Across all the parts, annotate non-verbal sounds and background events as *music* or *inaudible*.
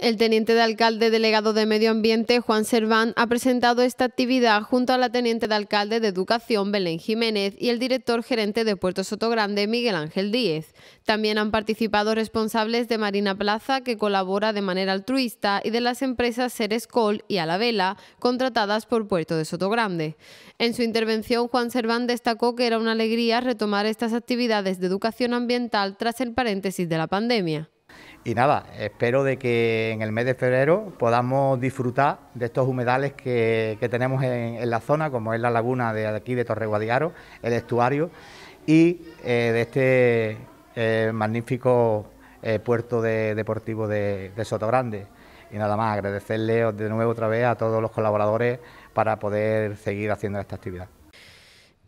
El teniente de alcalde delegado de Medio Ambiente, Juan Serván, ha presentado esta actividad junto a la teniente de alcalde de Educación, Belén Jiménez, y el director gerente de Puerto Sotogrande, Miguel Ángel Díez. También han participado responsables de Marina Plaza, que colabora de manera altruista, y de las empresas Serescol y Alavela, contratadas por Puerto de Sotogrande. En su intervención, Juan Serván destacó que era una alegría retomar estas actividades de educación ambiental tras el paréntesis de la pandemia. Y nada, espero de que en el mes de febrero podamos disfrutar de estos humedales que, tenemos en, la zona, como es la laguna de aquí de Torreguadiaro, el estuario y eh, de este eh, magnífico eh, puerto deportivo de, de Sotogrande. Y nada más, agradecerle de nuevo otra vez a todos los colaboradores para poder seguir haciendo esta actividad.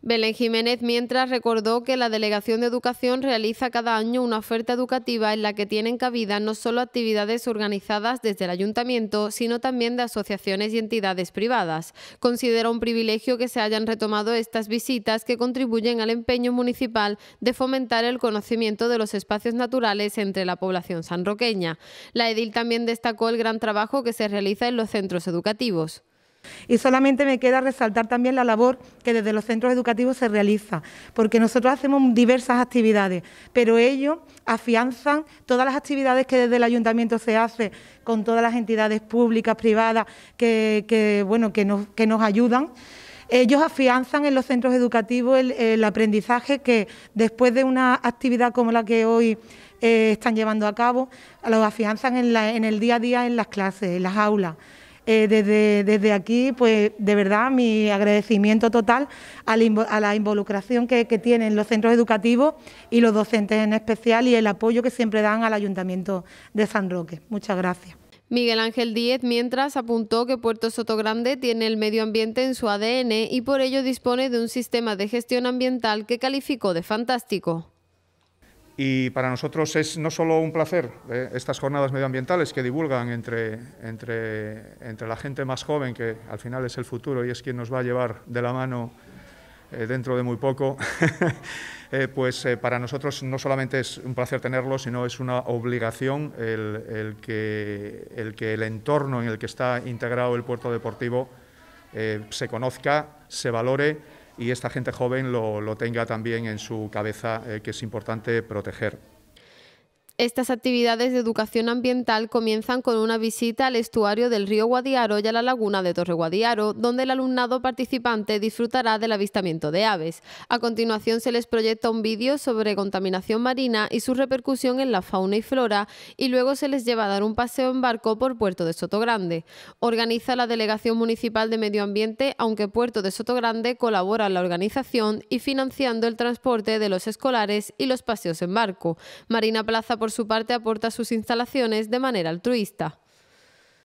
Belén Jiménez, mientras, recordó que la Delegación de Educación realiza cada año una oferta educativa en la que tienen cabida no solo actividades organizadas desde el ayuntamiento, sino también de asociaciones y entidades privadas. Considera un privilegio que se hayan retomado estas visitas que contribuyen al empeño municipal de fomentar el conocimiento de los espacios naturales entre la población sanroqueña. La edil también destacó el gran trabajo que se realiza en los centros educativos. Y solamente me queda resaltar también la labor que desde los centros educativos se realiza, porque nosotros hacemos diversas actividades, pero ellos afianzan todas las actividades que desde el ayuntamiento se hace con todas las entidades públicas, privadas, que, bueno, que nos, ayudan ellos afianzan en los centros educativos el, aprendizaje que después de una actividad como la que hoy eh, están llevando a cabo, lo afianzan en el día a día en las clases, en las aulas. Eh, desde, desde, aquí, pues de verdad, mi agradecimiento total a la, involucración que, que, tienen los centros educativos y los docentes en especial y el apoyo que siempre dan al Ayuntamiento de San Roque. Muchas gracias. Miguel Ángel Díez, mientras, apuntó que Puerto Sotogrande tiene el medio ambiente en su ADN y por ello dispone de un sistema de gestión ambiental que calificó de fantástico. Y para nosotros es no solo un placer eh, estas jornadas medioambientales que divulgan entre, entre, la gente más joven, que al final es el futuro y es quien nos va a llevar de la mano eh, dentro de muy poco, *laughs* eh, pues para nosotros no solamente es un placer tenerlo, sino es una obligación que, el que el entorno en el que está integrado el puerto deportivo se conozca, se valore y esta gente joven lo, tenga también en su cabeza eh, que es importante proteger. Estas actividades de educación ambiental comienzan con una visita al estuario del río Guadiaro y a la laguna de Torre Guadiaro, donde el alumnado participante disfrutará del avistamiento de aves. A continuación se les proyecta un vídeo sobre contaminación marina y su repercusión en la fauna y flora, y luego se les lleva a dar un paseo en barco por Puerto de Sotogrande. Organiza la Delegación Municipal de Medio Ambiente, aunque Puerto de Sotogrande colabora en la organización y financiando el transporte de los escolares y los paseos en barco. Marina Plaza por su parte, aporta sus instalaciones de manera altruista.